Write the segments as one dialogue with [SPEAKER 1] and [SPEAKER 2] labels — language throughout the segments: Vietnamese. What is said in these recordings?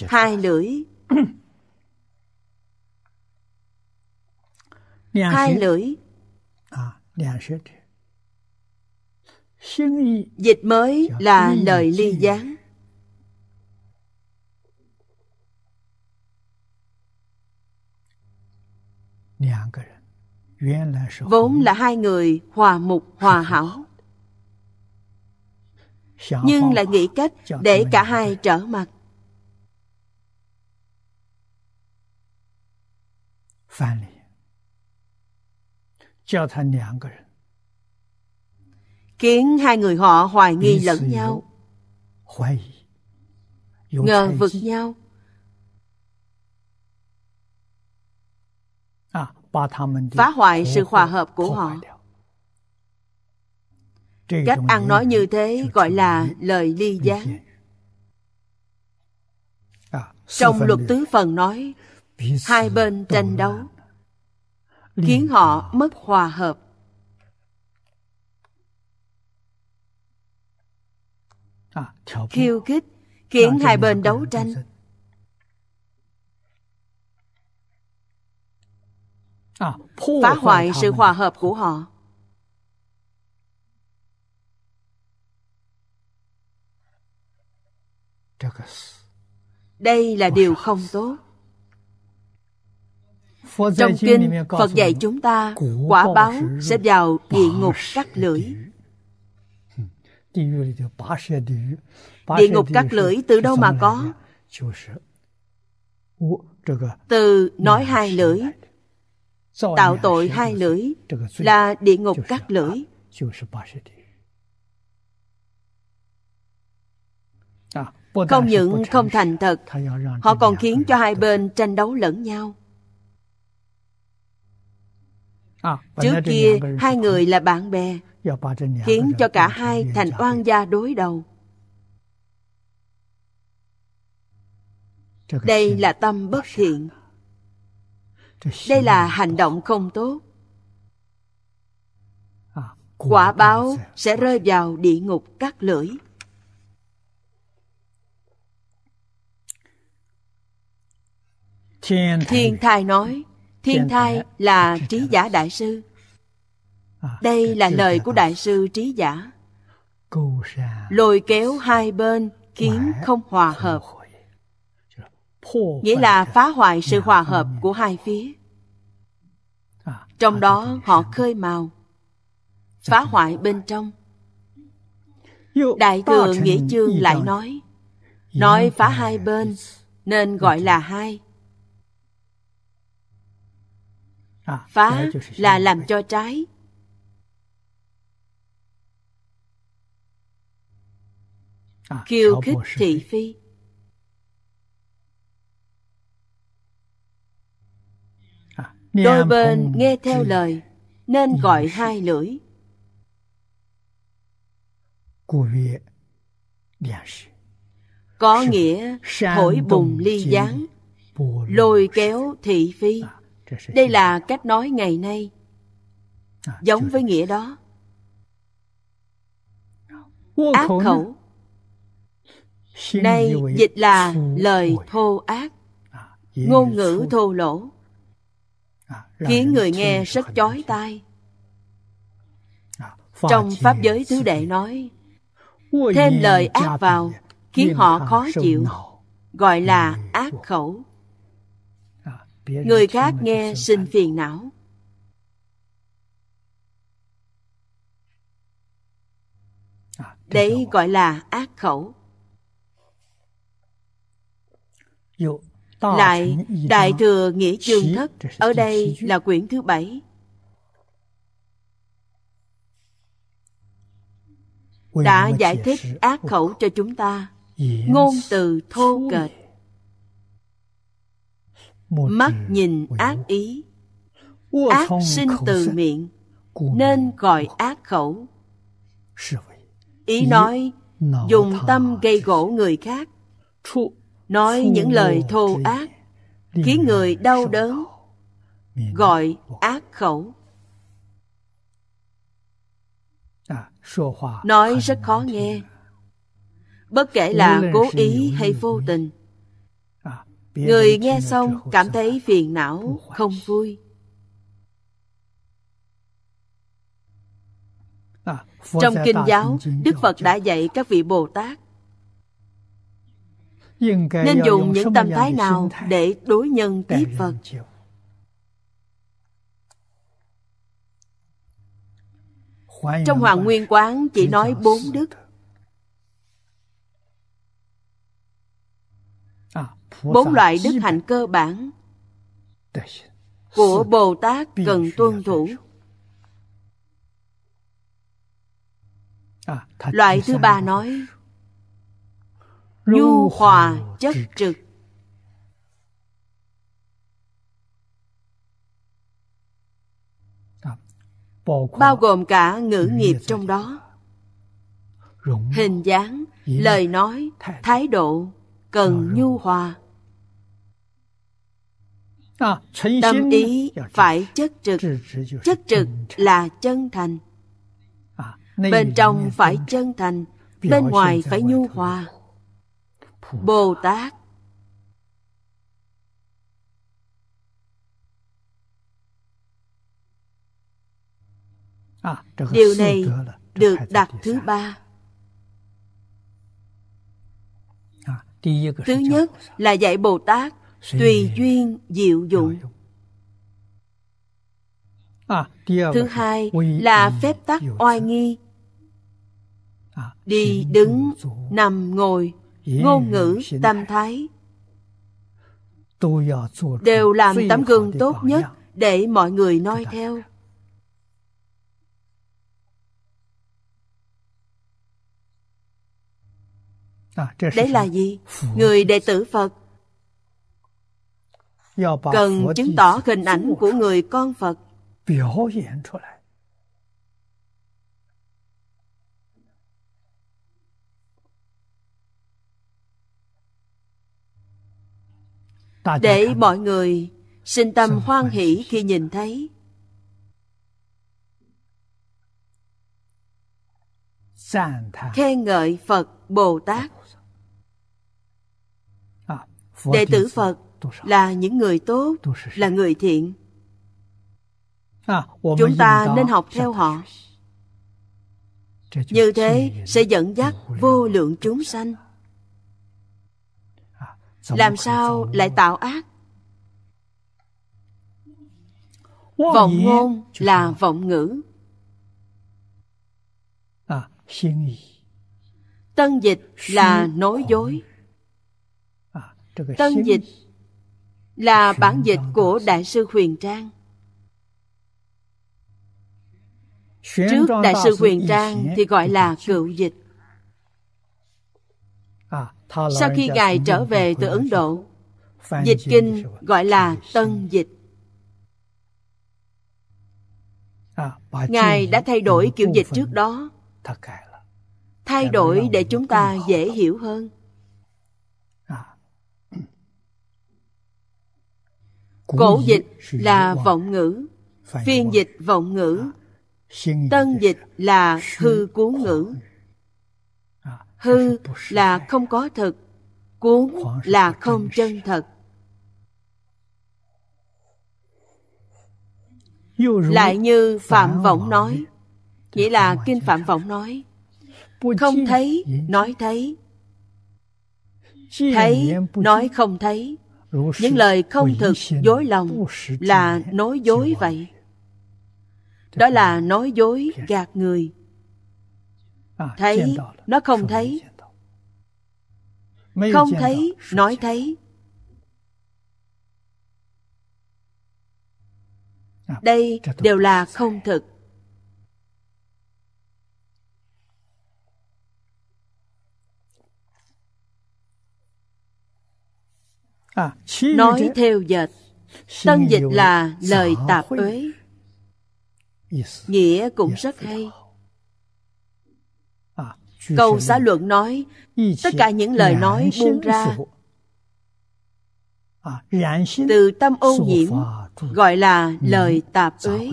[SPEAKER 1] Dạ, hai dạ. lưỡi hai lưỡi à, dịch mới dạ. là lời ly gián vốn là hai người hòa mục hòa hảo nhưng lại nghĩ cách để cả hai trở mặt 翻脸，叫他两个人，khiến hai người họ hoài nghi lẫn nhau, 怀疑，有 ngờ 猜 vực nhau, 啊，把他们的 phá hoại sự hòa hợp của họ. Cách ăn nói như thế gọi là lời ly gián. Trong luật tứ phần nói, hai bên tranh đấu khiến họ mất hòa hợp à, khiêu khích khiến à, hai bên đấu tranh à, phá hoại sự hòa hợp của họ đây là điều không tốt trong kinh, Phật dạy chúng ta quả báo sẽ vào địa ngục cắt lưỡi. Địa ngục cắt lưỡi từ đâu mà có? Từ nói hai lưỡi, tạo tội hai lưỡi là địa ngục cắt lưỡi. À, không những không thành thật, họ còn khiến cho hai bên tranh đấu lẫn nhau. Ờ. Trước kia hai người là bạn bè Khiến cho cả hai thành oan gia đối đầu Đây là tâm bất thiện Đây là hành động không tốt à, Quả báo sẽ rơi vào địa ngục cắt lưỡi Thiên Thai nói thiên thai là trí giả đại sư à, đây là lời của đại sư trí giả lôi kéo hai bên khiến không hòa hợp nghĩa là phá hoại sự hòa hợp của hai phía à, trong à, đó họ khơi mào phá hoại bên trong đại thừa nghĩa chương lại nói nói phá hai bên nên gọi là hai À, phá là làm cho trái à, khiêu khích thị phi
[SPEAKER 2] đôi bên
[SPEAKER 1] nghe theo lời nên gọi hai lưỡi có nghĩa thổi bùng ly gián lôi kéo thị phi đây là cách nói ngày nay à, giống với nghĩa đó ác khẩu đây dịch là lời thô ác ngôn ngữ thô lỗ khiến người nghe rất chói tai trong pháp giới thứ đệ nói thêm lời ác vào khiến họ khó chịu gọi là ác khẩu người khác nghe sinh phiền não đấy gọi là ác khẩu lại đại thừa nghĩa chương thất ở đây là quyển thứ bảy đã giải thích ác khẩu cho chúng ta ngôn từ thô kệch mắt nhìn ác ý ác sinh từ miệng nên gọi ác khẩu ý nói dùng tâm gây gỗ người khác nói những lời thô ác khiến người đau đớn gọi ác khẩu à, nói rất khó nghe bất kể là cố ý hay vô tình người nghe xong cảm thấy phiền não không vui à, trong kinh giáo đức phật đã dạy các vị bồ tát nên dùng những tâm thái nào để đối nhân tiếp phật trong hoàng nguyên quán chỉ nói bốn đức bốn loại đức hạnh cơ bản của bồ tát cần tuân thủ à, loại thứ ba nói nhu hòa chất trực à, bao gồm cả ngữ nghiệp trong đó hình dáng lời nói thái độ cần nhu hòa à, tâm ý dạ, dạ. phải chất trực chất trực là chân thành à, bên trong phải chân thành bên ngoài phải nhu hòa bồ tát à, điều này được đặt thứ ba Thứ nhất là dạy Bồ Tát tùy duyên diệu dụng. À, Thứ hai là phép tắc oai nghi. À, Đi, đứng, nằm, ngồi, ngôn ngữ, tâm thái đều làm tấm gương tốt nhất để mọi người noi theo Đấy là gì? Người đệ tử Phật cần chứng tỏ hình ảnh của người con Phật. Để mọi người sinh tâm hoan hỷ khi nhìn thấy. Khen ngợi Phật Bồ Tát đệ tử phật là những người tốt là người thiện chúng ta nên học theo họ như thế sẽ dẫn dắt vô lượng chúng sanh làm sao lại tạo ác vọng ngôn là vọng ngữ tân dịch là nói dối Tân dịch là bản dịch của Đại sư Huyền Trang. Trước à, Đại sư Huyền Trang thì gọi là cựu dịch. Sau khi Ngài trở về từ Ấn Độ, dịch kinh gọi là tân dịch. À, Ngài đã thay đổi kiểu dịch trước đó, thay đổi để chúng ta dễ hiểu hơn.
[SPEAKER 2] cổ dịch là vọng ngữ
[SPEAKER 1] phiên dịch vọng ngữ à, tân dịch là hư cuốn ngữ à, hư là không có thực, cuốn là không chân thật lại như phạm vọng nói nghĩa là kinh phạm vọng nói không thấy nói thấy thấy nói không thấy những lời không thực dối lòng là nói dối vậy đó là nói dối gạt người à, thấy nó không thấy không thấy nói thấy à, đây đều là không thực À, nói theo dịch, tân dịch là lời tạp uế nghĩa cũng rất hay à, câu xã luận nói tất cả những lời nói buông ra à, từ tâm ô nhiễm gọi là lời tạp uế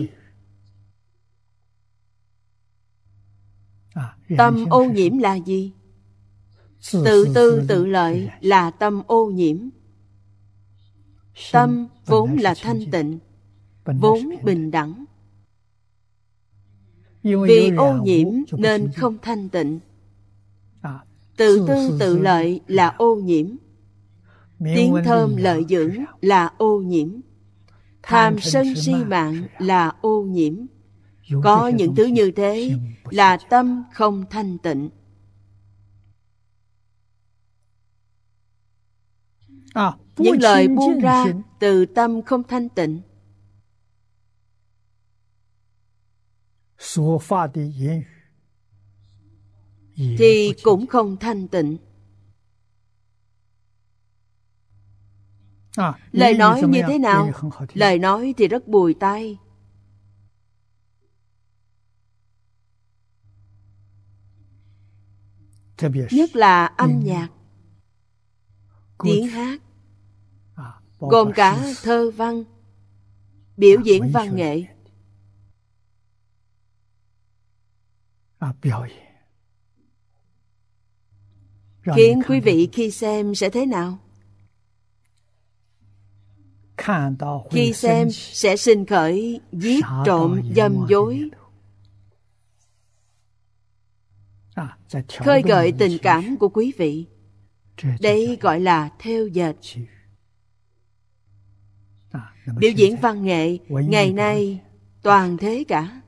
[SPEAKER 1] tâm ô nhiễm là gì tự tư tự lợi là tâm ô nhiễm tâm vốn là thanh tịnh vốn bình đẳng vì ô nhiễm nên không thanh tịnh à, tự tư tự lợi là ô nhiễm tiếng thơm lợi dưỡng là ô nhiễm tham sân si mạng là ô nhiễm có những thứ như thế là tâm không thanh tịnh à những lời buông ra từ tâm không thanh tịnh thì cũng không thanh tịnh à, lời nói như thế nào lời nói thì rất bùi tai nhất là âm nhạc tiếng hát gồm cả thơ văn biểu dạ, diễn văn nghệ khiến quý vị à, khi xem sẽ thế nào khi xem sẽ sinh khởi giết trộm dâm dối à, khơi gợi tình cảm của quý vị đây gọi là theo dệt biểu diễn văn nghệ ngày nay toàn thế cả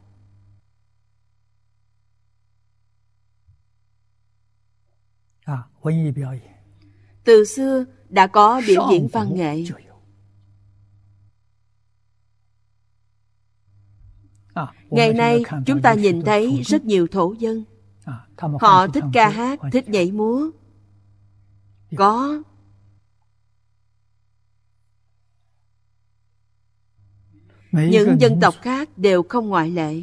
[SPEAKER 1] từ xưa đã có biểu diễn văn nghệ ngày nay chúng ta nhìn thấy rất nhiều thổ dân họ thích ca hát thích nhảy múa có những dân tộc khác đều không ngoại lệ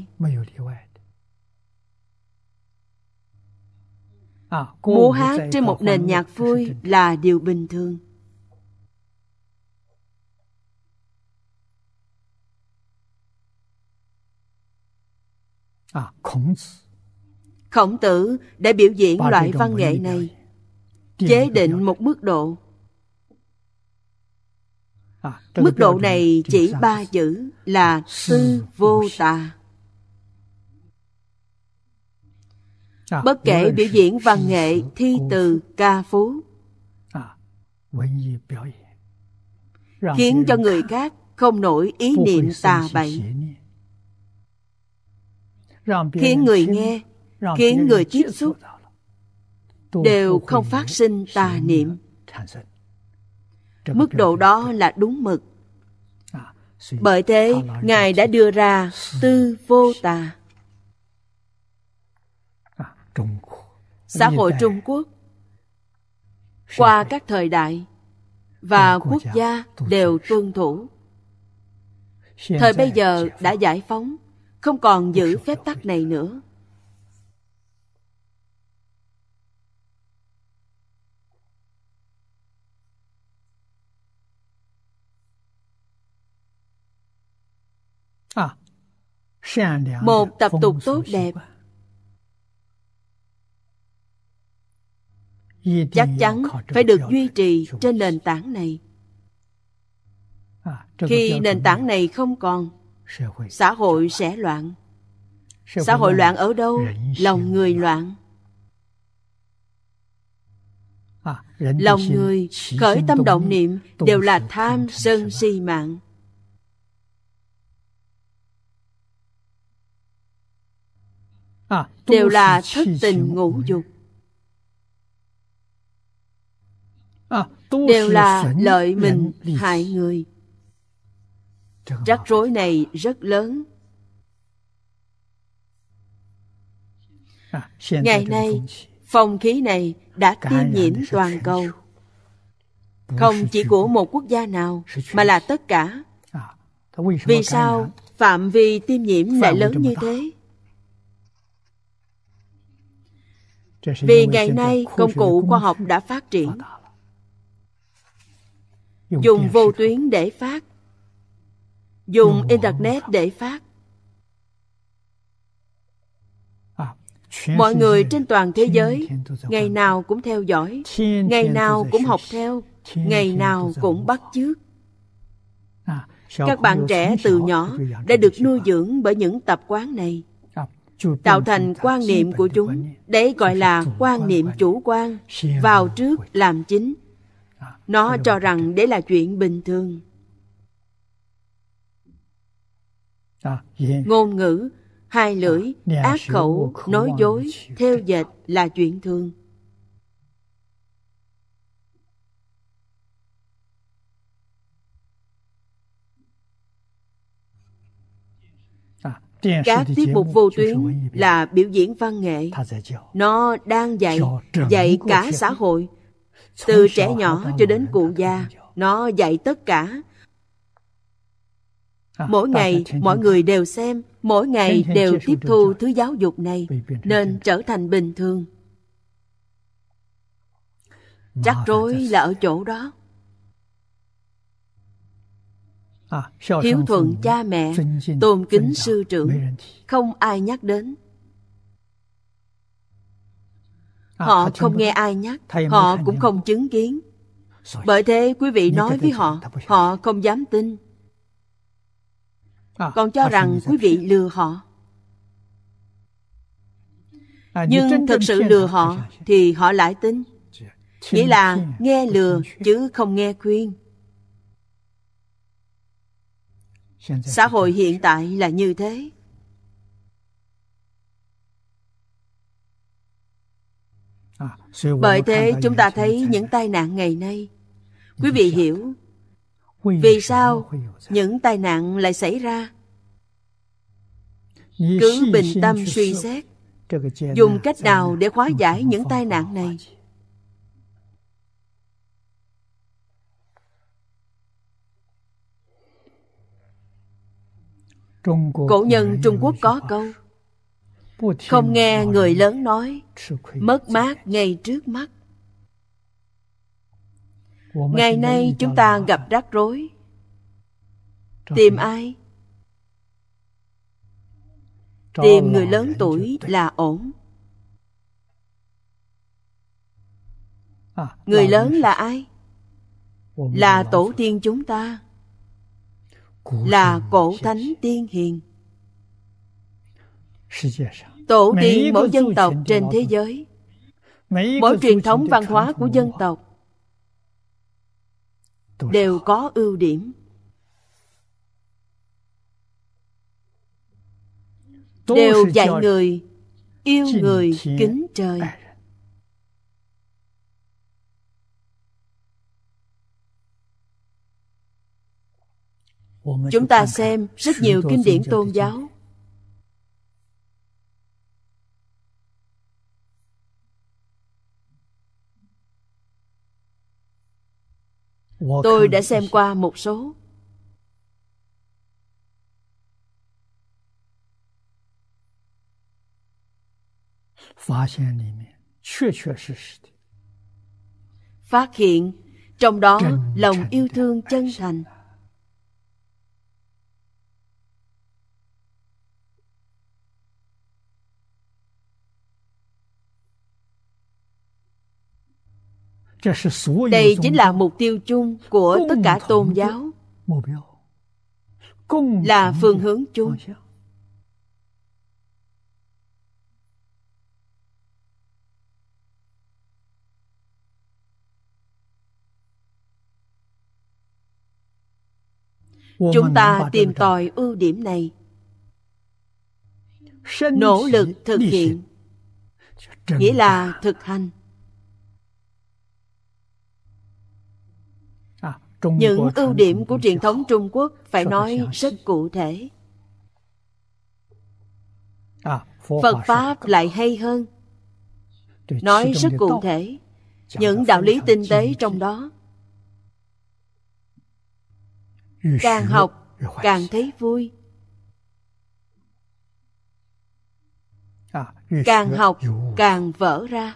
[SPEAKER 1] múa à, hát trên một nền nhạc vui là điều bình thường à, khổng tử đã biểu diễn loại văn nghệ này chế định một mức độ À, Mức độ này chỉ ba chữ là sư vô tà. Bất kể biểu diễn văn nghệ, thi từ, ca phú, à, khiến cho người khác không nổi ý niệm tà bậy, khiến người nghe, khiến người tiếp xúc đều không phát sinh tà niệm mức độ đó là đúng mực à, bởi thế ngài đã đưa ra tư vô tà xã à, hội trung quốc qua các thời đại và quốc gia đều tuân thủ thời bây giờ đã giải phóng không còn giữ phép tắc này nữa một tập tục tốt đẹp chắc chắn phải được duy trì trên nền tảng này khi nền tảng này không còn xã hội sẽ loạn xã hội loạn ở đâu lòng người loạn lòng người khởi tâm động niệm đều là tham sân si mạng Ờ, đều là thất tình ngũ dục ờ, đều là lợi mình hại người rắc rối này rất lớn ờ, ngày nay phong khí này đã tiêm nhiễm toàn cầu không chỉ của một quốc gia nào mà là tất cả vì sao phạm vi tiêm nhiễm lại lớn như thế vì ngày nay công cụ khoa học đã phát triển dùng vô tuyến để phát dùng internet để phát à, mọi người trên toàn thế giới ngày nào cũng theo dõi ngày nào cũng học theo ngày nào cũng bắt chước à, các bạn trẻ từ nhỏ đã được nuôi dưỡng bởi những tập quán này tạo thành quan niệm của chúng đấy gọi là quan niệm chủ quan vào trước làm chính à, nó cho rằng đấy là chuyện bình thường à, ngôn ngữ hai à, lưỡi ác khẩu nói dối theo dệt là chuyện thường các tiết mục vô tuyến là biểu diễn văn nghệ nó đang dạy dạy cả xã hội từ trẻ nhỏ cho đến cụ già nó dạy tất cả mỗi ngày mọi người đều xem mỗi ngày đều tiếp thu thứ giáo dục này nên trở thành bình thường chắc rối là ở chỗ đó À, hiếu thuận cha mẹ tôn kính sư trưởng không ai nhắc đến
[SPEAKER 2] à, họ không nghe ai nhắc họ cũng không
[SPEAKER 1] chứng kiến bởi thế quý vị nói với họ họ không dám tin à, còn cho rằng quý vị lừa họ nhưng thực sự lừa họ thì họ lại tin nghĩa là nghe lừa chứ không nghe khuyên xã hội hiện tại là như thế à, bởi thế chúng ta thấy những tai nạn ngày nay quý vị hiểu vì sao những tai nạn lại xảy ra cứ bình tâm suy xét dùng cách nào để hóa giải những tai nạn này Cổ nhân Trung Quốc có câu Không nghe người lớn nói Mất mát ngay trước mắt Ngày nay chúng ta gặp rắc rối Tìm ai? Tìm người lớn tuổi là ổn à, Người lớn là ai? Là tổ tiên chúng ta là cổ thánh tiên hiền tổ tiên mỗi dân tộc trên thế giới mỗi truyền thống văn hóa của dân tộc đều có ưu điểm đều dạy người
[SPEAKER 2] yêu người kính
[SPEAKER 1] trời chúng ta xem rất nhiều kinh điển tôn giáo tôi đã xem qua một số phát hiện trong đó lòng yêu thương chân thành đây chính là mục tiêu chung của tất cả tôn giáo là phương hướng chung chúng ta tìm tòi ưu điểm này nỗ lực thực hiện nghĩa là thực hành những ưu điểm của truyền thống trung quốc phải nói rất cụ thể à, phật pháp lại hay hơn nói rất cụ thể những đạo lý tinh tế trong đó càng học càng thấy vui à, càng học càng vỡ ra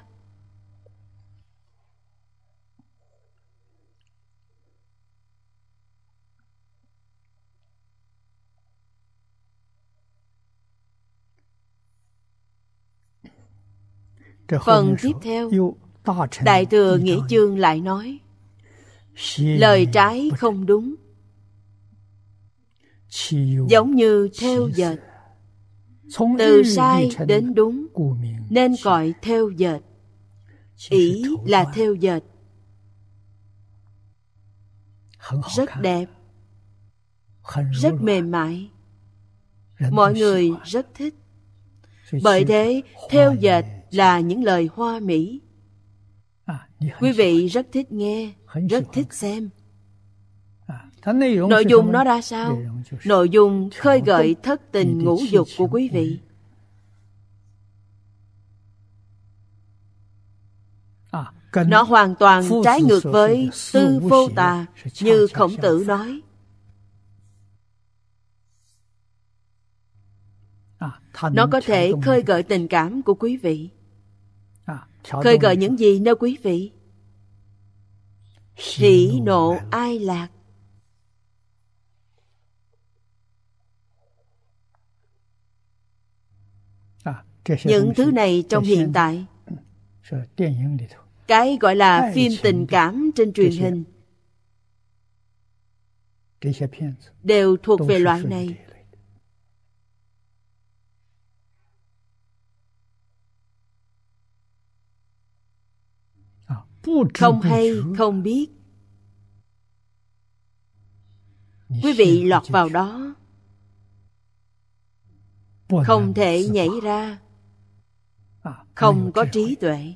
[SPEAKER 1] Phần tiếp theo, Đại thừa Nghĩa Chương lại nói, lời trái không đúng, giống như theo dệt. Từ sai đến đúng, nên gọi theo dệt. Ý là theo dệt. Rất đẹp, rất mềm mại. Mọi người rất thích. Bởi thế, theo dệt là những lời hoa mỹ à, quý vị rất thích nghe rất thích xem à, nội dung nó ra sao nội dung khơi gợi thất tình ngũ dục của quý vị à, nó hoàn toàn trái ngược với tư vô tà như khổng tử nói nó có thể khơi gợi tình cảm của quý vị khơi gợi những gì nơi quý vị Sỉ nộ ai lạc à, Những thứ này trong hiện tại Cái gọi là phim tình cảm trên truyền hình Đều thuộc về loại này không hay không biết quý vị lọt vào đó không thể nhảy ra à, không có trí tuệ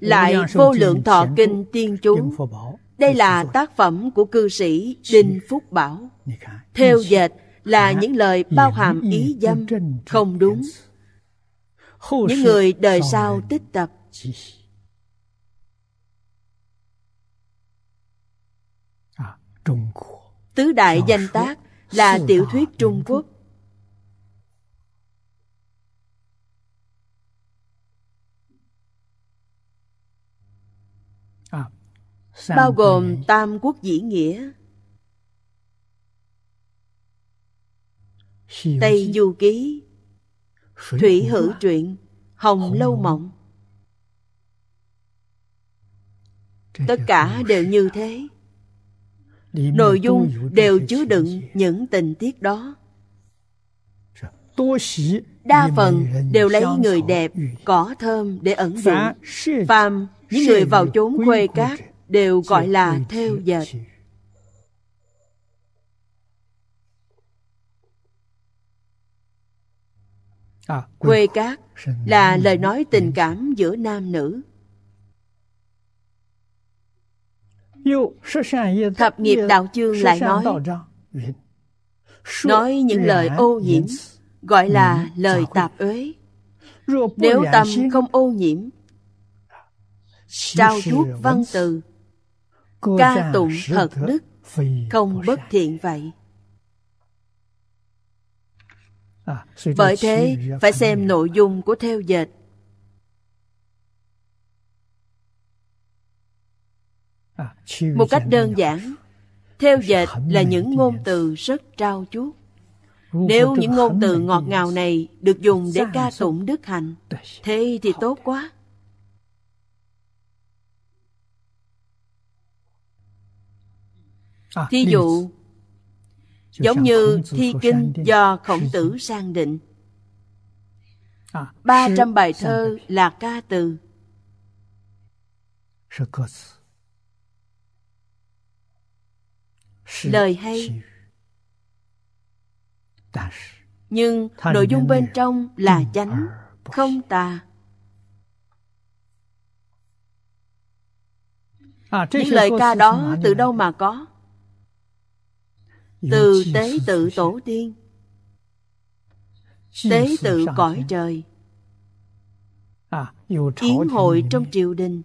[SPEAKER 1] lại vô lượng thọ kinh tiên chú đây là tác phẩm của cư sĩ đinh phúc bảo theo dệt là những lời bao hàm ý dâm không đúng những người đời sau tích tập à, tứ đại danh tác là tiểu thuyết trung quốc à, bao gồm tam quốc Diễn nghĩa Tây Du Ký Thủy Hữu Truyện Hồng Lâu Mộng Tất cả đều như thế Nội dung đều chứa đựng những tình tiết đó Đa phần đều lấy người đẹp, cỏ thơm để ẩn dụ Phàm, những người vào chốn quê cát đều gọi là theo dệt À, Quê cát là lời nói tình cảm giữa nam nữ. Thập nghiệp đạo chương lại nói Nói những lời ô nhiễm Gọi là lời tạp ế. Nếu tâm không ô nhiễm Trao chuốt văn từ Ca tụng thật đức Không bất thiện vậy À, Bởi thế, phải xem nội dung của theo dệt. À, Một cách đơn giản, theo dệt là những ngôn từ rất trao chuốt. Nếu những ngôn từ ngọt ngào này được dùng để ca tụng đức hạnh, thế thì tốt quá. À, Thí dụ, giống như thi kinh do khổng tử sang định 300 à, bài thơ là ca từ lời hay nhưng nội dung bên trong là chánh không tà à, những lời ca đó từ đâu mà có từ tế tự tổ tiên tế tự cõi trời yến hội trong triều đình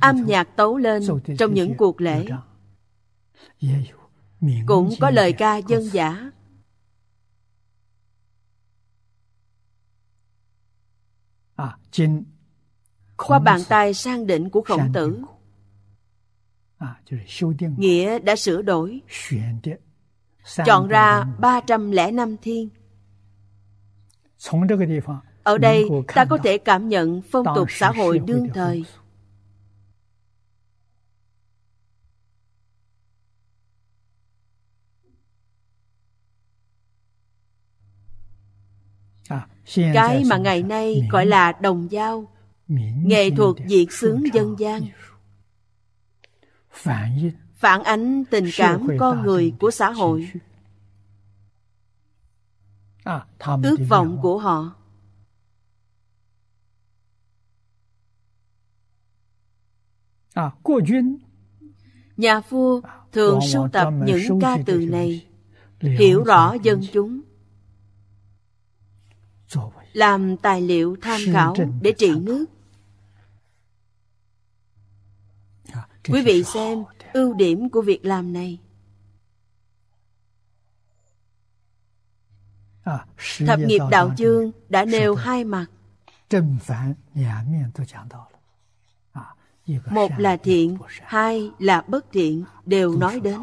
[SPEAKER 1] âm nhạc tấu lên trong những cuộc lễ cũng có lời ca dân giả qua bàn tay sang định của khổng tử Nghĩa đã sửa đổi, chọn ra 305 thiên. Ở đây ta có thể cảm nhận phong tục xã hội đương thời. Cái mà ngày nay gọi là đồng dao, nghệ thuật diễn xướng dân gian phản ánh tình cảm con người của xã hội à, ước vọng của họ à, nhà vua à, thường sưu tập những ca từ này hiểu rõ dân chúng làm tài liệu tham khảo để trị nước quý vị xem ưu điểm của việc làm này à, thập nghiệp đạo chương đã nêu hai mặt à, một là thiện hai là bất thiện đều nói đến